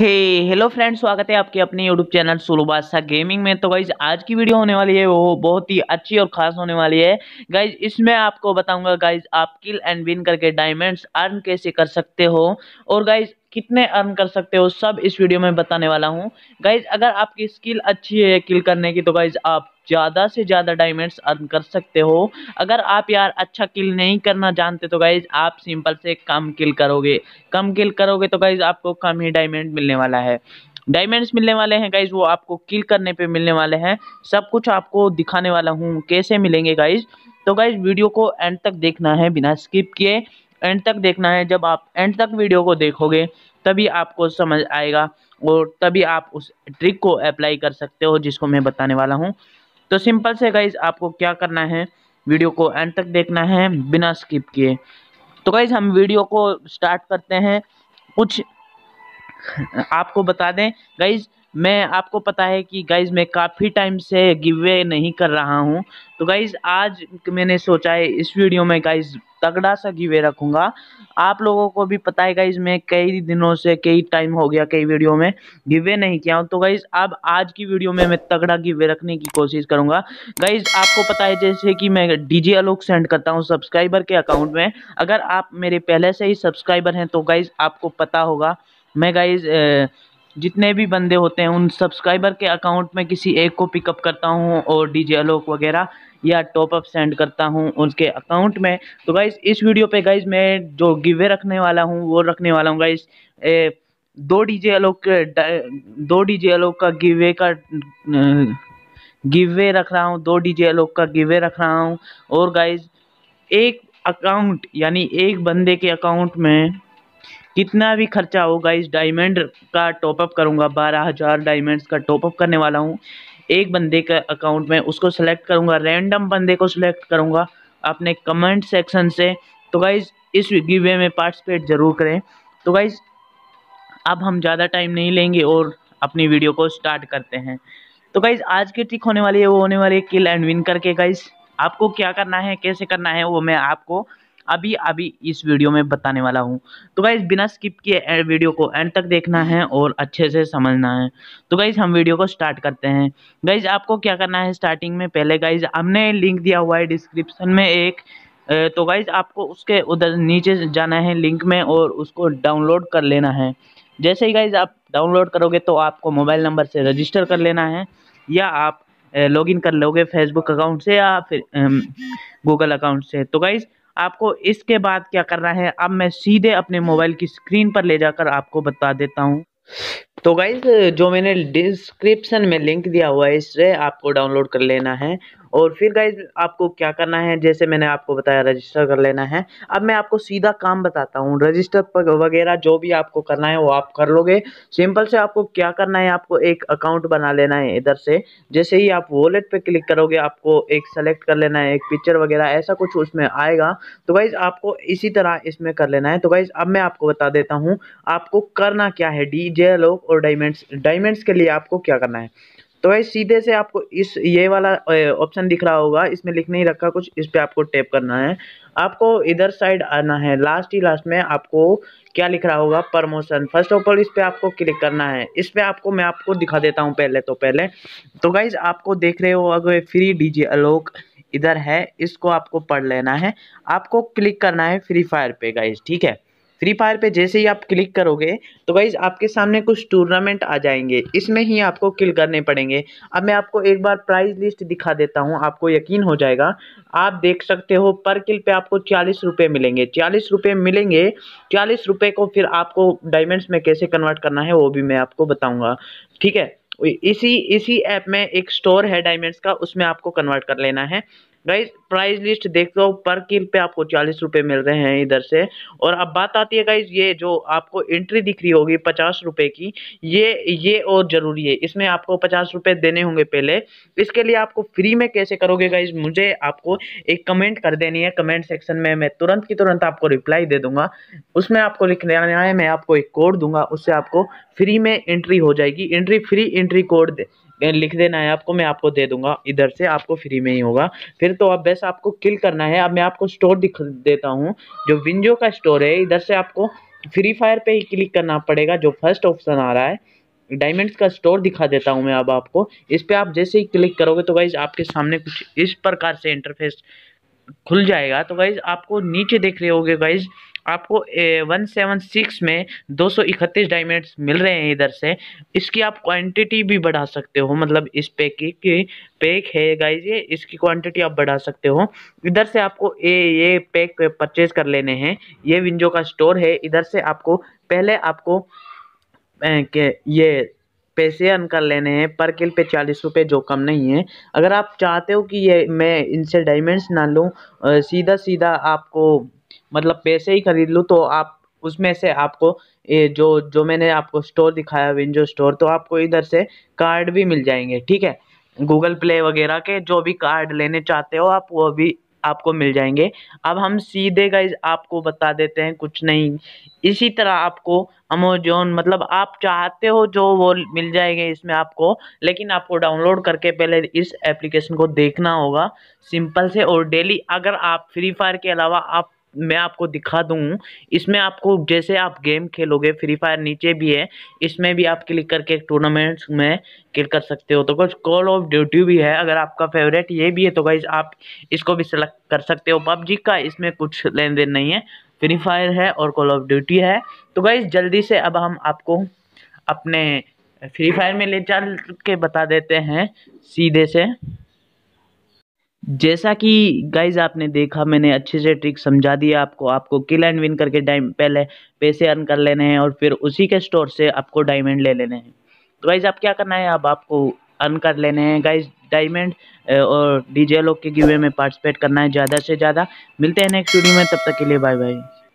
हे hello friends स्वागत है आपके अपने YouTube channel Solo Badshah gaming में तो गाइज आज की वीडियो होने वाली है वो बहुत ही अच्छी और खास होने वाली है गाइज इसमें आपको बताऊंगा गाइज आप किल एंड विन करके डायमंड्स अर्न कैसे कर सकते हो और गाइज कितने अर्न कर सकते हो सब इस वीडियो में बताने वाला हूँ गाइज अगर आपकी स्किल अच्छी है किल करने की तो गाइज आप ज़्यादा से ज़्यादा डायमंड्स अर्न कर सकते हो अगर आप यार अच्छा किल नहीं करना जानते तो गाइज आप सिंपल से कम किल करोगे कम किल करोगे तो गाइज आपको कम ही डायमंड मिलने वाला है डायमंड्स मिलने वाले हैं गाइज वो आपको किल करने पे मिलने वाले हैं सब कुछ आपको दिखाने वाला हूँ कैसे मिलेंगे गाइज तो गाइज वीडियो को एंड तक देखना है बिना स्किप किए एंड तक देखना है जब आप एंड तक वीडियो को देखोगे तभी आपको समझ आएगा और तभी आप उस ट्रिक को अप्लाई कर सकते हो जिसको मैं बताने वाला हूँ तो सिंपल से गाइज आपको क्या करना है वीडियो को एंड तक देखना है बिना स्किप किए तो गाइज हम वीडियो को स्टार्ट करते हैं कुछ आपको बता दें गाइज मैं आपको पता है कि गाइज मैं काफ़ी टाइम से गिवे नहीं कर रहा हूँ तो गाइज आज मैंने सोचा है इस वीडियो में गाइज तगड़ा सा गिवे रखूँगा आप लोगों को भी पता है गाइज मैं कई दिनों से कई टाइम हो गया कई वीडियो में गिवे नहीं किया हूँ तो गाइज अब आज की वीडियो में मैं तगड़ा गिवे रखने की कोशिश करूंगा गाइज आपको पता है जैसे कि मैं डीजी अलोक सेंड करता हूँ सब्सक्राइबर के अकाउंट में अगर आप मेरे पहले से ही सब्सक्राइबर हैं तो गाइज आपको पता होगा मैं गाइज जितने भी बंदे होते हैं उन सब्सक्राइबर के अकाउंट में किसी एक को पिकअप करता हूँ और डी जे आलोक वगैरह या टॉपअप सेंड करता हूँ उनके अकाउंट में तो गाइज इस वीडियो पे गाइज मैं जो गिवे रखने वाला हूँ वो रखने वाला हूँ गाइज दो डी जे आलोक दो डी जे आलोक का गिवे का गिवे रख रहा हूँ दो डी जे आलोक का गिवे रख रहा हूँ और गाइज एक अकाउंट यानी एक बंदे के अकाउंट में कितना भी खर्चा होगा इस डायमंड का टॉपअप करूँगा बारह हज़ार डायमंड्स का टॉपअप करने वाला हूँ एक बंदे का अकाउंट में उसको सेलेक्ट करूँगा रैंडम बंदे को सिलेक्ट करूँगा अपने कमेंट सेक्शन से तो गाइज़ इस गिवे में पार्टिसिपेट ज़रूर करें तो गाइज़ अब हम ज़्यादा टाइम नहीं लेंगे और अपनी वीडियो को स्टार्ट करते हैं तो गाइज़ आज की ट्रिक होने वाली है वो होने वाली है किल एंड विन करके गाइज़ आपको क्या करना है कैसे करना है वो मैं आपको अभी अभी इस वीडियो में बताने वाला हूँ तो गाइज बिना स्किप किए वीडियो को एंड तक देखना है और अच्छे से समझना है तो गाइज हम वीडियो को स्टार्ट करते हैं गाइज आपको क्या करना है स्टार्टिंग में पहले गाइज हमने लिंक दिया हुआ है डिस्क्रिप्शन में एक तो गाइज आपको उसके उधर नीचे जाना है लिंक में और उसको डाउनलोड कर लेना है जैसे ही गाइज आप डाउनलोड करोगे तो आपको मोबाइल नंबर से रजिस्टर कर लेना है या आप लॉगिन कर लोगे फेसबुक अकाउंट से या फिर गूगल अकाउंट से तो गाइज़ आपको इसके बाद क्या करना है अब मैं सीधे अपने मोबाइल की स्क्रीन पर ले जाकर आपको बता देता हूँ तो गाइज जो मैंने डिस्क्रिप्शन में लिंक दिया हुआ है इससे आपको डाउनलोड कर लेना है और फिर गाइज आपको क्या करना है जैसे मैंने आपको बताया रजिस्टर कर लेना है अब मैं आपको सीधा काम बताता हूँ रजिस्टर वगैरह जो भी आपको करना है वो आप कर लोगे सिंपल से आपको क्या करना है आपको एक अकाउंट बना लेना है इधर से जैसे ही आप वॉलेट पे क्लिक करोगे आपको एक सेलेक्ट कर लेना है एक पिक्चर वगैरह ऐसा कुछ उसमें आएगा तो गाइज आपको इसी तरह इसमें कर लेना है तो गाइज अब मैं आपको बता देता हूँ आपको करना क्या है डी जे लोग और डायमंड्स डायमंड्स के लिए आपको क्या करना है तो भाई सीधे से आपको इस ये वाला ऑप्शन दिख रहा होगा इसमें लिख नहीं रखा कुछ इस पर आपको टैप करना है आपको इधर साइड आना है लास्ट ही लास्ट में आपको क्या लिख रहा होगा प्रमोशन फर्स्ट ऑफ ऑल इस पर आपको क्लिक करना है इस पर आपको मैं आपको दिखा देता हूँ पहले तो पहले तो गाइज आपको देख रहे हो अगर फ्री डीजे अलोक इधर है इसको आपको पढ़ लेना है आपको क्लिक करना है फ्री फायर पे गाइज ठीक है फ्री फायर पे जैसे ही आप क्लिक करोगे तो गाइज आपके सामने कुछ टूर्नामेंट आ जाएंगे इसमें ही आपको किल करने पड़ेंगे अब मैं आपको एक बार प्राइज लिस्ट दिखा देता हूँ आपको यकीन हो जाएगा आप देख सकते हो पर किल पे आपको चालीस रुपये मिलेंगे चालीस रुपये मिलेंगे चालीस रुपये को फिर आपको डायमंड्स में कैसे कन्वर्ट करना है वो भी मैं आपको बताऊँगा ठीक है इसी इसी ऐप में एक स्टोर है डायमंड्स का उसमें आपको कन्वर्ट कर लेना है गाइस प्राइस लिस्ट देख लो पर किल पे आपको चालीस रुपये मिल रहे हैं इधर से और अब बात आती है गाइस ये जो आपको एंट्री दिख रही होगी पचास रुपये की ये ये और ज़रूरी है इसमें आपको पचास रुपये देने होंगे पहले इसके लिए आपको फ्री में कैसे करोगे गाइज मुझे आपको एक कमेंट कर देनी है कमेंट सेक्शन में मैं तुरंत की तुरंत आपको रिप्लाई दे दूंगा उसमें आपको लिख देना है मैं आपको एक कोड दूंगा उससे आपको फ्री में एंट्री हो जाएगी एंट्री फ्री एंट्री कोड लिख देना है आपको मैं आपको दे दूंगा इधर से आपको फ्री में ही होगा फिर तो अब बस आपको किल करना है अब मैं आपको स्टोर दिख देता हूँ जो विंजो का स्टोर है इधर से आपको फ्री फायर पे ही क्लिक करना पड़ेगा जो फर्स्ट ऑप्शन आ रहा है डायमंड्स का स्टोर दिखा देता हूँ मैं अब आपको इस पर आप जैसे ही क्लिक करोगे तो गाइज आपके सामने कुछ इस प्रकार से इंटरफेस खुल जाएगा तो गाइज आपको नीचे देख रहे होगे गाइज आपको वन सेवन सिक्स में दो सौ इकतीस डायमंड्स मिल रहे हैं इधर से इसकी आप क्वांटिटी भी बढ़ा सकते हो मतलब इस पैक की पैक है गाइज ये इसकी क्वांटिटी आप बढ़ा सकते हो इधर से आपको ये ये पैक परचेज कर लेने हैं ये विंजो का स्टोर है इधर से आपको पहले आपको के ये पैसे अन कर लेने हैं पर किल पे चालीस रुपये जो कम नहीं है अगर आप चाहते हो कि ये मैं इनसे डायमंड्स ना लूँ सीधा सीधा आपको मतलब पैसे ही खरीद लूँ तो आप उसमें से आपको ये जो जो मैंने आपको स्टोर दिखाया विंजो स्टोर तो आपको इधर से कार्ड भी मिल जाएंगे ठीक है गूगल प्ले वगैरह के जो भी कार्ड लेने चाहते हो आप वो भी आपको मिल जाएंगे अब हम सीधे गाइज आपको बता देते हैं कुछ नहीं इसी तरह आपको अमेजोन मतलब आप चाहते हो जो वो मिल जाएंगे इसमें आपको लेकिन आपको डाउनलोड करके पहले इस एप्लीकेशन को देखना होगा सिंपल से और डेली अगर आप फ्री फायर के अलावा आप मैं आपको दिखा दूँ इसमें आपको जैसे आप गेम खेलोगे फ्री फायर नीचे भी है इसमें भी आप क्लिक करके टूर्नामेंट्स में क्लिक कर सकते हो तो कुछ कॉल ऑफ ड्यूटी भी है अगर आपका फेवरेट ये भी है तो गाइज आप इसको भी सेलेक्ट कर सकते हो पबजी का इसमें कुछ लेन देन नहीं है फ्री फायर है और कॉल ऑफ ड्यूटी है तो गाइज जल्दी से अब हम आपको अपने फ्री फायर में ले चल के बता देते हैं सीधे से जैसा कि गाइज आपने देखा मैंने अच्छे से ट्रिक समझा दिया आपको आपको किल एंड विन करके डाइम पहले पैसे अर्न कर लेने हैं और फिर उसी के स्टोर से आपको डायमंड ले लेने हैं तो गाइज आप क्या करना है अब आपको अर्न कर लेने हैं गाइज डायमंड और डीजे लोग के गिवे में पार्टिसिपेट करना है ज़्यादा से ज़्यादा मिलते हैं नेक्स्ट वीडियो में तब तक के लिए बाय बाय